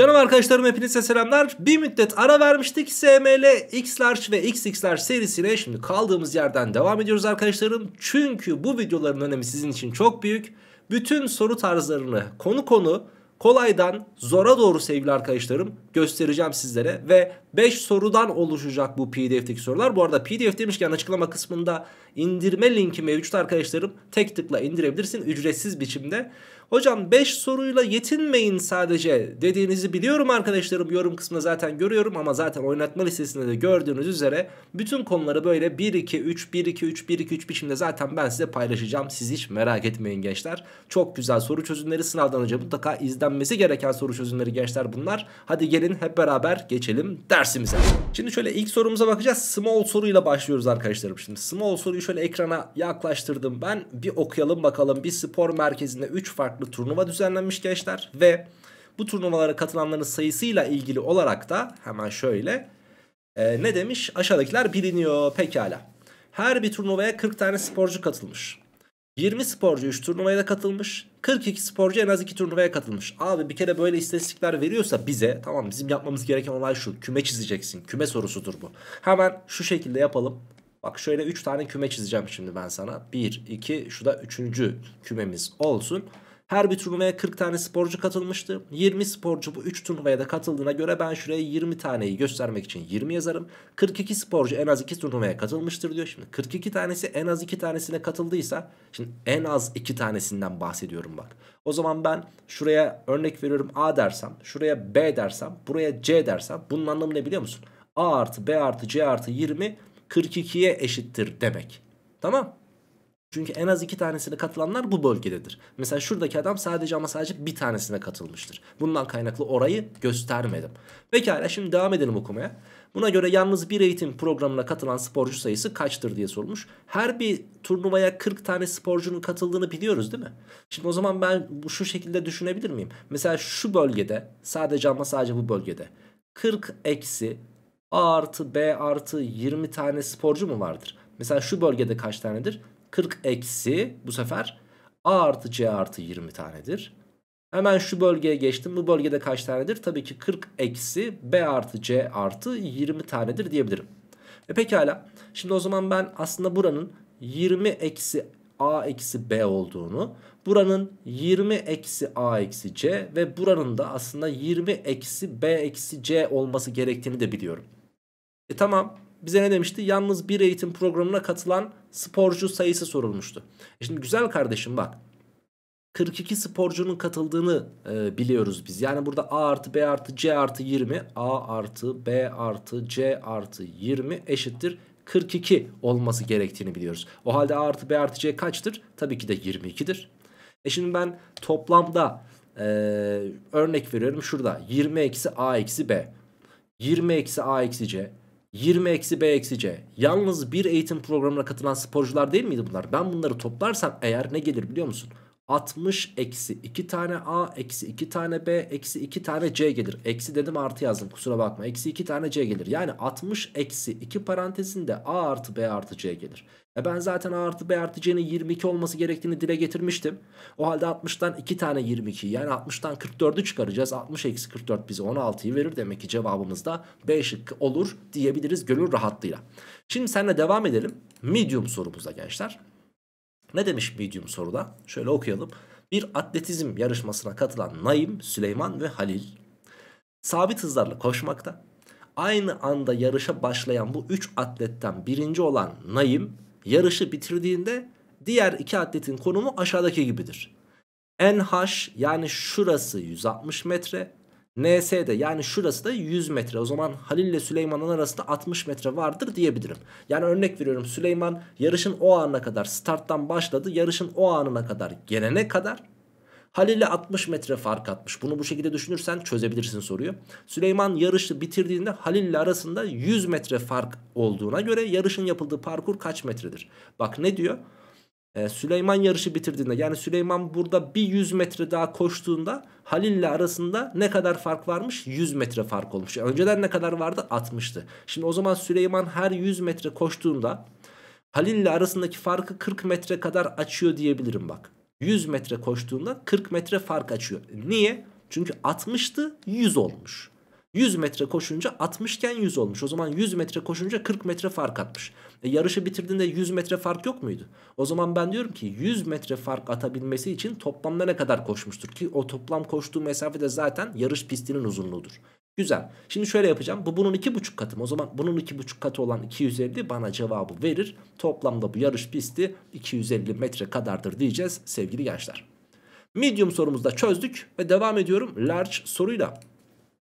Canım arkadaşlarım hepinize selamlar. Bir müddet ara vermiştik SML, X-Large ve Large serisine. Şimdi kaldığımız yerden devam ediyoruz arkadaşlarım. Çünkü bu videoların önemi sizin için çok büyük. Bütün soru tarzlarını konu konu kolaydan zora doğru sevgili arkadaşlarım göstereceğim sizlere. Ve 5 sorudan oluşacak bu pdf'deki sorular. Bu arada pdf demişken açıklama kısmında indirme linki mevcut arkadaşlarım. Tek tıkla indirebilirsin ücretsiz biçimde. Hocam 5 soruyla yetinmeyin sadece dediğinizi biliyorum arkadaşlarım. Yorum kısmında zaten görüyorum ama zaten oynatma listesinde de gördüğünüz üzere bütün konuları böyle 1-2-3, 1-2-3, 1-2-3 biçimde zaten ben size paylaşacağım. Siz hiç merak etmeyin gençler. Çok güzel soru çözümleri sınavdan önce mutlaka izlenmesi gereken soru çözümleri gençler bunlar. Hadi gelin hep beraber geçelim dersimize. Şimdi şöyle ilk sorumuza bakacağız. Small soruyla başlıyoruz arkadaşlarım. Şimdi small soruyu şöyle ekrana yaklaştırdım ben. Bir okuyalım bakalım. Bir spor merkezinde 3 farklı farklı turnuva düzenlenmiş gençler ve bu turnuvalara katılanların sayısıyla ilgili olarak da hemen şöyle e, ne demiş aşağıdakiler biliniyor pekala. Her bir turnuvaya 40 tane sporcu katılmış. 20 sporcu 3 turnuvaya da katılmış. 42 sporcu en az 2 turnuvaya katılmış. Abi bir kere böyle istatistikler veriyorsa bize tamam bizim yapmamız gereken olay şu. Küme çizeceksin. Küme sorusudur bu. Hemen şu şekilde yapalım. Bak şöyle 3 tane küme çizeceğim şimdi ben sana. 1, 2 şu da 3. kümemiz olsun. Her bir turnuvaya 40 tane sporcu katılmıştı. 20 sporcu bu 3 turnuvaya da katıldığına göre ben şuraya 20 taneyi göstermek için 20 yazarım. 42 sporcu en az 2 turnuvaya katılmıştır diyor. Şimdi 42 tanesi en az 2 tanesine katıldıysa şimdi en az 2 tanesinden bahsediyorum bak. O zaman ben şuraya örnek veriyorum A dersem, şuraya B dersem, buraya C dersem bunun anlamı ne biliyor musun? A artı B artı C artı 20 42'ye eşittir demek. Tamam çünkü en az iki tanesine katılanlar bu bölgededir. Mesela şuradaki adam sadece ama sadece bir tanesine katılmıştır. Bundan kaynaklı orayı göstermedim. Pekala şimdi devam edelim okumaya. Buna göre yalnız bir eğitim programına katılan sporcu sayısı kaçtır diye sormuş. Her bir turnuvaya 40 tane sporcunun katıldığını biliyoruz değil mi? Şimdi o zaman ben şu şekilde düşünebilir miyim? Mesela şu bölgede sadece ama sadece bu bölgede 40 eksi A artı B artı 20 tane sporcu mu vardır? Mesela şu bölgede kaç tanedir? 40 eksi bu sefer A artı C artı 20 tanedir. Hemen şu bölgeye geçtim. Bu bölgede kaç tanedir? Tabii ki 40 eksi B artı C artı 20 tanedir diyebilirim. E pekala. Şimdi o zaman ben aslında buranın 20 eksi A eksi B olduğunu, buranın 20 eksi A eksi C ve buranın da aslında 20 eksi B eksi C olması gerektiğini de biliyorum. E tamam bize ne demişti? Yalnız bir eğitim programına katılan sporcu sayısı sorulmuştu. E şimdi güzel kardeşim bak 42 sporcunun katıldığını e, biliyoruz biz. Yani burada A artı B artı C artı 20 A artı B artı C artı 20 eşittir 42 olması gerektiğini biliyoruz. O halde A artı B artı C kaçtır? Tabii ki de 22'dir. E şimdi ben toplamda e, örnek veriyorum şurada 20 eksi A eksi B 20 eksi A eksi C 20-B-C. Yalnız bir eğitim programına katılan sporcular değil miydi bunlar? Ben bunları toplarsam eğer ne gelir biliyor musun? 60 eksi 2 tane A eksi 2 tane B eksi 2 tane C gelir. Eksi dedim artı yazdım kusura bakma. Eksi 2 tane C gelir. Yani 60 eksi 2 parantezinde A artı B artı C gelir. E ben zaten A artı B artı C'nin 22 olması gerektiğini dile getirmiştim. O halde 60'tan 2 tane 22 yani 60'tan 44'ü çıkaracağız. 60 eksi 44 bize 16'yı verir. Demek ki cevabımız da B şıkkı olur diyebiliriz gönül rahatlığıyla. Şimdi seninle devam edelim. Medium sorumuza gençler. Ne demiş medium soruda? Şöyle okuyalım. Bir atletizm yarışmasına katılan Naim, Süleyman ve Halil sabit hızlarla koşmakta. Aynı anda yarışa başlayan bu 3 atletten birinci olan Naim yarışı bitirdiğinde diğer iki atletin konumu aşağıdaki gibidir. NH yani şurası 160 metre, NS'de yani şurası da 100 metre. O zaman Halil ile Süleyman'ın arasında 60 metre vardır diyebilirim. Yani örnek veriyorum Süleyman yarışın o anına kadar starttan başladı. Yarışın o anına kadar gelene kadar Halil ile 60 metre fark atmış. Bunu bu şekilde düşünürsen çözebilirsin soruyu. Süleyman yarışı bitirdiğinde Halil ile arasında 100 metre fark olduğuna göre yarışın yapıldığı parkur kaç metredir? Bak ne diyor? e, Süleyman yarışı bitirdiğinde yani Süleyman burada bir 100 metre daha koştuğunda Halil ile arasında ne kadar fark varmış? 100 metre fark olmuş. Önceden ne kadar vardı? 60'tı. Şimdi o zaman Süleyman her 100 metre koştuğunda Halil ile arasındaki farkı 40 metre kadar açıyor diyebilirim bak. 100 metre koştuğunda 40 metre fark açıyor. Niye? Çünkü 60'tı 100 olmuş. 100 metre koşunca 60 iken 100 olmuş. O zaman 100 metre koşunca 40 metre fark atmış. E, yarışı bitirdiğinde 100 metre fark yok muydu? O zaman ben diyorum ki 100 metre fark atabilmesi için toplamda ne kadar koşmuştur? Ki o toplam koştuğu mesafe de zaten yarış pistinin uzunluğudur. Güzel. Şimdi şöyle yapacağım. Bu bunun 2,5 katı. mı? O zaman bunun 2,5 katı olan 250 bana cevabı verir. Toplamda bu yarış pisti 250 metre kadardır diyeceğiz sevgili gençler. Medium sorumuzda çözdük ve devam ediyorum large soruyla.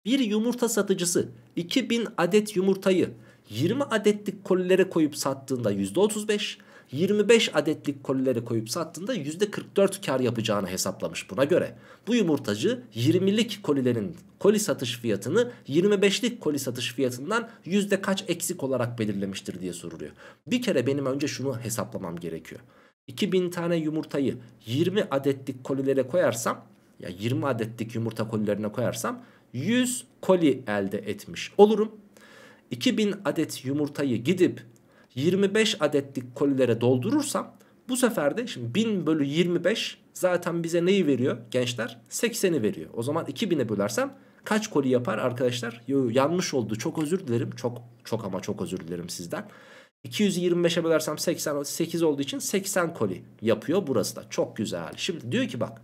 Bir yumurta satıcısı 2000 adet yumurtayı 20 adetlik kolilere koyup sattığında %35, 25 adetlik kolilere koyup sattığında %44 kar yapacağını hesaplamış buna göre. Bu yumurtacı 20'lik kolilerin koli satış fiyatını 25'lik koli satış fiyatından yüzde kaç eksik olarak belirlemiştir diye soruluyor. Bir kere benim önce şunu hesaplamam gerekiyor. 2000 tane yumurtayı 20 adetlik kolilere koyarsam ya 20 adetlik yumurta kolilerine koyarsam 100 koli elde etmiş olurum. 2000 adet yumurtayı gidip 25 adetlik kolilere doldurursam bu sefer de şimdi 1000 bölü 25 zaten bize neyi veriyor gençler? 80'i veriyor. O zaman 2000'e bölersem kaç koli yapar arkadaşlar? Yo, yanlış oldu çok özür dilerim. Çok çok ama çok özür dilerim sizden. 225'e bölersem 88 olduğu için 80 koli yapıyor burası da. Çok güzel. Şimdi diyor ki bak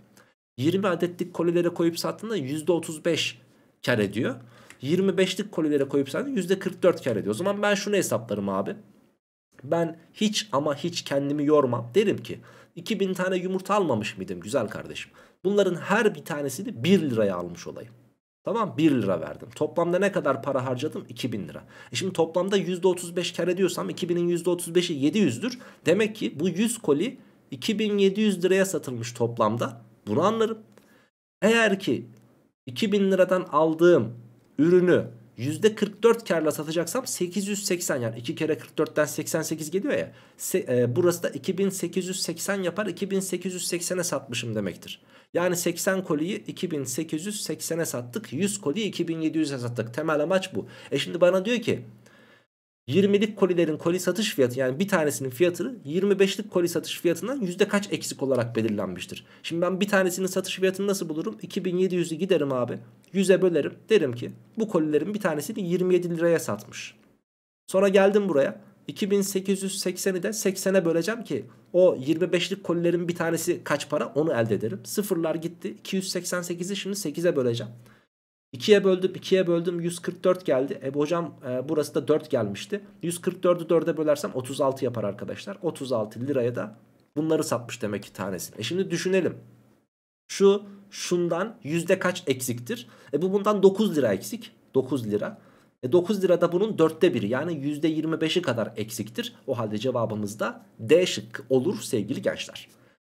20 adetlik kolilere koyup sattığında %35 kar ediyor. 25'lik kolilere koyup sen %44 kar ediyor. O zaman ben şunu hesaplarım abi. Ben hiç ama hiç kendimi yormam. Derim ki 2000 tane yumurta almamış mıydım güzel kardeşim? Bunların her bir tanesini 1 liraya almış olayım. Tamam 1 lira verdim. Toplamda ne kadar para harcadım? 2000 lira. E şimdi toplamda %35 kar ediyorsam 2000'in %35'i 700'dür. Demek ki bu 100 koli 2700 liraya satılmış toplamda. Bunu anlarım. Eğer ki 2000 liradan aldığım ürünü %44 karla satacaksam 880 yani 2 kere 44'ten 88 geliyor ya. Se, e, burası da 2880 yapar 2880'e satmışım demektir. Yani 80 koliyi 2880'e sattık 100 koliyi 2700'e sattık temel amaç bu. E şimdi bana diyor ki 20'lik kolilerin koli satış fiyatı yani bir tanesinin fiyatı 25'lik koli satış fiyatından yüzde kaç eksik olarak belirlenmiştir. Şimdi ben bir tanesinin satış fiyatını nasıl bulurum? 2700'ü giderim abi. 100'e bölerim. Derim ki bu kolilerin bir tanesini 27 liraya satmış. Sonra geldim buraya. 2880'i de 80'e böleceğim ki o 25'lik kolilerin bir tanesi kaç para onu elde ederim. Sıfırlar gitti. 288'i şimdi 8'e böleceğim. 2'ye böldüm 2'ye böldüm 144 geldi. E hocam e, burası da 4 gelmişti. 144'ü 4'e bölersem 36 yapar arkadaşlar. 36 liraya da bunları satmış demek ki tanesini. E şimdi düşünelim. Şu şundan yüzde kaç eksiktir? E bu bundan 9 lira eksik. 9 lira. E 9 lira da bunun dörtte biri yani yüzde %25'i kadar eksiktir. O halde cevabımız da D şıkkı olur sevgili gençler.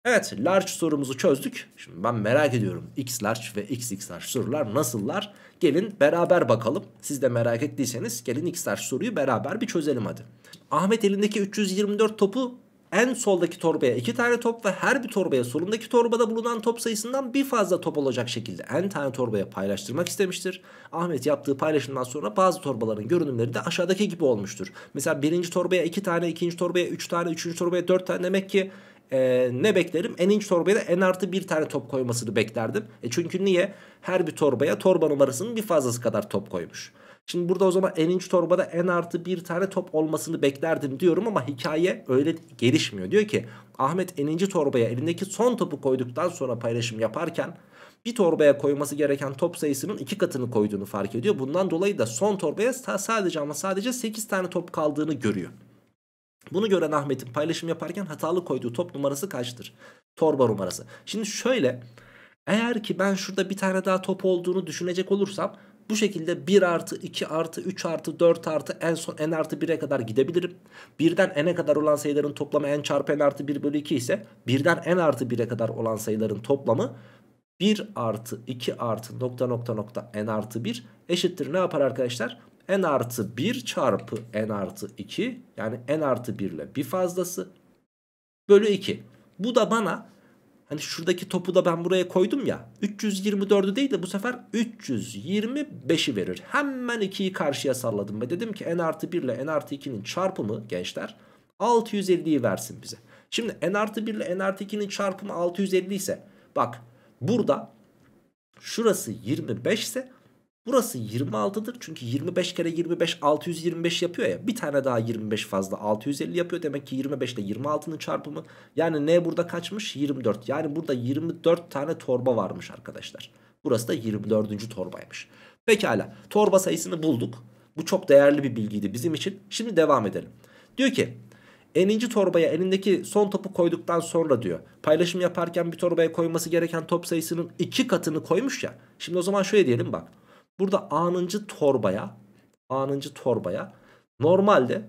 Evet large sorumuzu çözdük. Şimdi ben merak ediyorum x large ve xx large sorular nasıllar? Gelin beraber bakalım. Siz de merak ettiyseniz gelin x large soruyu beraber bir çözelim hadi. Ahmet elindeki 324 topu en soldaki torbaya 2 tane top ve her bir torbaya solundaki torbada bulunan top sayısından bir fazla top olacak şekilde en tane torbaya paylaştırmak istemiştir. Ahmet yaptığı paylaşımdan sonra bazı torbaların görünümleri de aşağıdaki gibi olmuştur. Mesela birinci torbaya 2 tane, ikinci torbaya 3 tane, üçüncü torbaya 4 tane demek ki e, ne beklerim? En inç torbaya da en artı bir tane top koymasını beklerdim. E çünkü niye? Her bir torbaya torba numarasının bir fazlası kadar top koymuş. Şimdi burada o zaman en inç torbada en artı bir tane top olmasını beklerdim diyorum ama hikaye öyle gelişmiyor. Diyor ki Ahmet eninci torbaya elindeki son topu koyduktan sonra paylaşım yaparken bir torbaya koyması gereken top sayısının iki katını koyduğunu fark ediyor. Bundan dolayı da son torbaya sadece ama sadece 8 tane top kaldığını görüyor. Bunu gören Ahmet'in paylaşım yaparken hatalı koyduğu top numarası kaçtır? Torba numarası. Şimdi şöyle eğer ki ben şurada bir tane daha top olduğunu düşünecek olursam bu şekilde 1 artı 2 artı 3 artı 4 artı en son n artı 1'e kadar gidebilirim. Birden n'e kadar olan sayıların toplamı n çarpı n artı 1 bölü 2 ise birden n artı 1'e kadar olan sayıların toplamı 1 artı 2 artı nokta nokta nokta n artı 1 eşittir ne yapar arkadaşlar? n artı 1 çarpı n artı 2 yani n artı 1 ile bir fazlası bölü 2. Bu da bana hani şuradaki topu da ben buraya koydum ya 324'ü değil de bu sefer 325'i verir. Hemen 2'yi karşıya salladım ve dedim ki n artı 1 ile n artı 2'nin çarpımı gençler 650'yi versin bize. Şimdi n artı 1 ile n artı 2'nin çarpımı 650 ise bak burada şurası 25 ise Burası 26'dır çünkü 25 kere 25 625 yapıyor ya. Bir tane daha 25 fazla 650 yapıyor. Demek ki 25 ile 26'nın çarpımı. Yani ne burada kaçmış? 24. Yani burada 24 tane torba varmış arkadaşlar. Burası da 24. torbaymış. Pekala torba sayısını bulduk. Bu çok değerli bir bilgiydi bizim için. Şimdi devam edelim. Diyor ki eninci torbaya elindeki son topu koyduktan sonra diyor. Paylaşım yaparken bir torbaya koyması gereken top sayısının iki katını koymuş ya. Şimdi o zaman şöyle diyelim bak. Burada anıncı torbaya anıncı torbaya normalde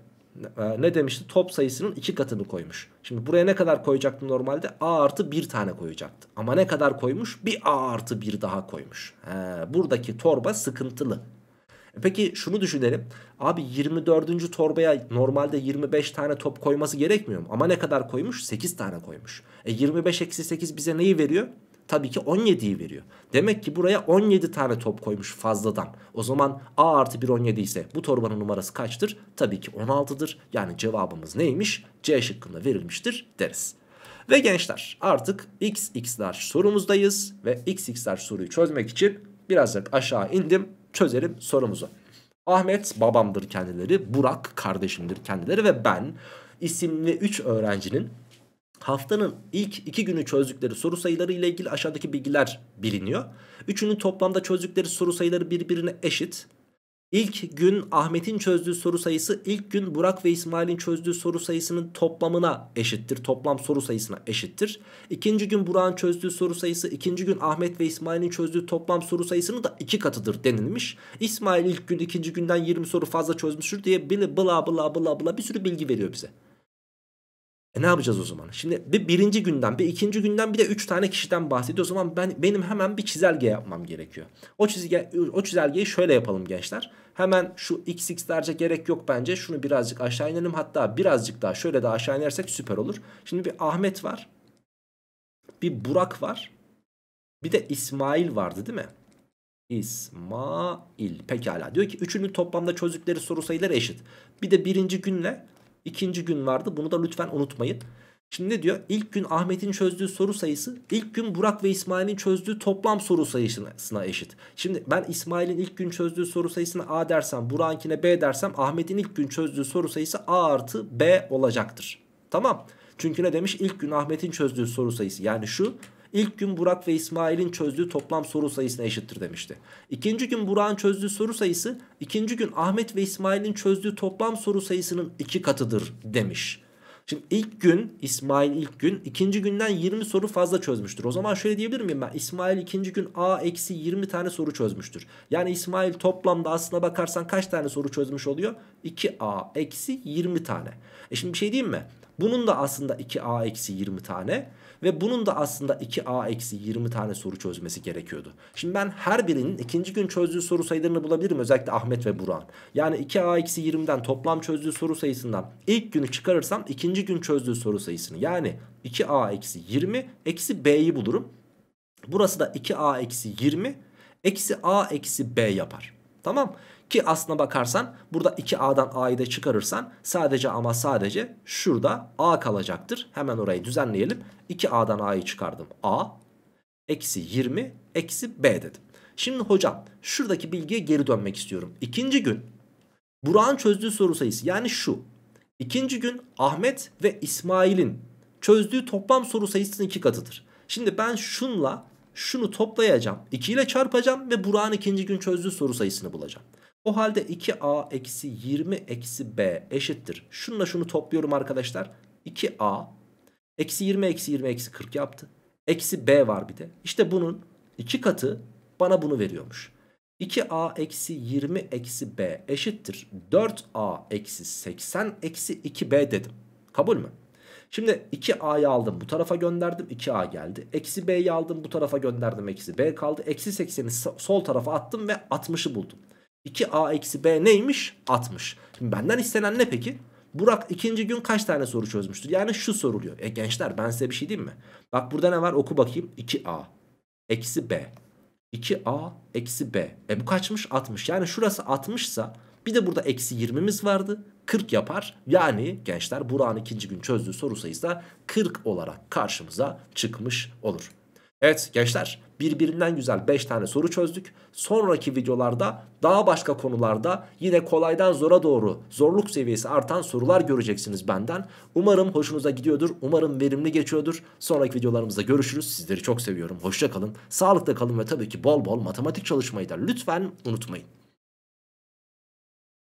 e, ne demişti? Top sayısının iki katını koymuş. Şimdi buraya ne kadar koyacaktı normalde? A artı bir tane koyacaktı. Ama ne kadar koymuş? Bir A artı bir daha koymuş. He, buradaki torba sıkıntılı. E peki şunu düşünelim. Abi 24. torbaya normalde 25 tane top koyması gerekmiyor mu? Ama ne kadar koymuş? 8 tane koymuş. E 25 eksi 8 bize neyi veriyor? tabii ki 17'yi veriyor. Demek ki buraya 17 tane top koymuş fazladan. O zaman A artı 1 17 ise bu torbanın numarası kaçtır? Tabii ki 16'dır. Yani cevabımız neymiş? C şıkkında verilmiştir deriz. Ve gençler artık x x'ler sorumuzdayız. Ve x x'ler soruyu çözmek için birazcık aşağı indim. Çözelim sorumuzu. Ahmet babamdır kendileri, Burak kardeşimdir kendileri ve ben isimli 3 öğrencinin Haftanın ilk iki günü çözdükleri soru sayıları ile ilgili aşağıdaki bilgiler biliniyor. Üçünün toplamda çözdükleri soru sayıları birbirine eşit. İlk gün Ahmet'in çözdüğü soru sayısı ilk gün Burak ve İsmail'in çözdüğü soru sayısının toplamına eşittir. Toplam soru sayısına eşittir. İkinci gün Burak'ın çözdüğü soru sayısı ikinci gün Ahmet ve İsmail'in çözdüğü toplam soru sayısının da iki katıdır denilmiş. İsmail ilk gün ikinci günden 20 soru fazla çözmüştür diye bla bla bla bla bir sürü bilgi veriyor bize. E ne yapacağız o zaman? Şimdi bir birinci günden bir ikinci günden bir de üç tane kişiden bahsediyor. O zaman ben benim hemen bir çizelge yapmam gerekiyor. O çizge o çizelgeyi şöyle yapalım gençler. Hemen şu x x'lerce gerek yok bence. Şunu birazcık aşağı inelim. Hatta birazcık daha şöyle daha aşağı inersek süper olur. Şimdi bir Ahmet var. Bir Burak var. Bir de İsmail vardı değil mi? İsmail. Pekala. Diyor ki üçünün toplamda çözdükleri soru sayıları eşit. Bir de birinci günle İkinci gün vardı. Bunu da lütfen unutmayın. Şimdi diyor? ilk gün Ahmet'in çözdüğü soru sayısı ilk gün Burak ve İsmail'in çözdüğü toplam soru sayısına eşit. Şimdi ben İsmail'in ilk gün çözdüğü soru sayısına A dersem Burak'ınkine B dersem Ahmet'in ilk gün çözdüğü soru sayısı A artı B olacaktır. Tamam. Çünkü ne demiş? İlk gün Ahmet'in çözdüğü soru sayısı yani şu İlk gün Burak ve İsmail'in çözdüğü toplam soru sayısına eşittir demişti. İkinci gün Burak'ın çözdüğü soru sayısı ikinci gün Ahmet ve İsmail'in çözdüğü toplam soru sayısının iki katıdır demiş. Şimdi ilk gün İsmail ilk gün ikinci günden 20 soru fazla çözmüştür. O zaman şöyle diyebilir miyim ben İsmail ikinci gün A eksi 20 tane soru çözmüştür. Yani İsmail toplamda aslına bakarsan kaç tane soru çözmüş oluyor? 2A eksi 20 tane. E şimdi bir şey diyeyim mi? Bunun da aslında 2A eksi 20 tane. Ve bunun da aslında 2A eksi 20 tane soru çözmesi gerekiyordu. Şimdi ben her birinin ikinci gün çözdüğü soru sayılarını bulabilirim. Özellikle Ahmet ve Burak'ın. Yani 2A eksi 20'den toplam çözdüğü soru sayısından ilk günü çıkarırsam ikinci gün çözdüğü soru sayısını. Yani 2A eksi 20 eksi B'yi bulurum. Burası da 2A eksi 20 eksi A eksi B yapar. Tamam. Ki aslına bakarsan burada 2A'dan A'yı da çıkarırsan sadece ama sadece şurada A kalacaktır. Hemen orayı düzenleyelim. 2A'dan A'yı çıkardım. A eksi 20 eksi B dedim. Şimdi hocam şuradaki bilgiye geri dönmek istiyorum. İkinci gün Burak'ın çözdüğü soru sayısı yani şu. İkinci gün Ahmet ve İsmail'in çözdüğü toplam soru sayısının iki katıdır. Şimdi ben şunla şunu toplayacağım. 2 ile çarpacağım ve Burak'ın ikinci gün çözdüğü soru sayısını bulacağım. O halde 2a eksi 20 eksi b eşittir. Şununla şunu topluyorum arkadaşlar. 2a eksi 20 eksi 20 eksi 40 yaptı. Eksi b var bir de. İşte bunun iki katı bana bunu veriyormuş. 2a eksi 20 eksi b eşittir. 4a eksi 80 eksi 2b dedim. Kabul mü? Şimdi 2a'yı aldım bu tarafa gönderdim 2a geldi. Eksi b'yi aldım bu tarafa gönderdim eksi b kaldı. Eksi 80'i sol tarafa attım ve 60'ı buldum. 2a eksi b neymiş? 60. Şimdi benden istenen ne peki? Burak ikinci gün kaç tane soru çözmüştür? Yani şu soruluyor. E gençler ben size bir şey diyeyim mi? Bak burada ne var oku bakayım. 2a eksi b. 2a eksi b. E bu kaçmış? 60. Yani şurası 60 ise, bir de burada eksi 20'miz vardı. 40 yapar. Yani gençler Burak'ın ikinci gün çözdüğü soru sayısı da 40 olarak karşımıza çıkmış olur. Evet gençler birbirinden güzel 5 tane soru çözdük. Sonraki videolarda daha başka konularda yine kolaydan zora doğru zorluk seviyesi artan sorular göreceksiniz benden. Umarım hoşunuza gidiyordur. Umarım verimli geçiyordur. Sonraki videolarımızda görüşürüz. Sizleri çok seviyorum. Hoşça kalın. Sağlıkla kalın ve tabii ki bol bol matematik çalışmayı da lütfen unutmayın.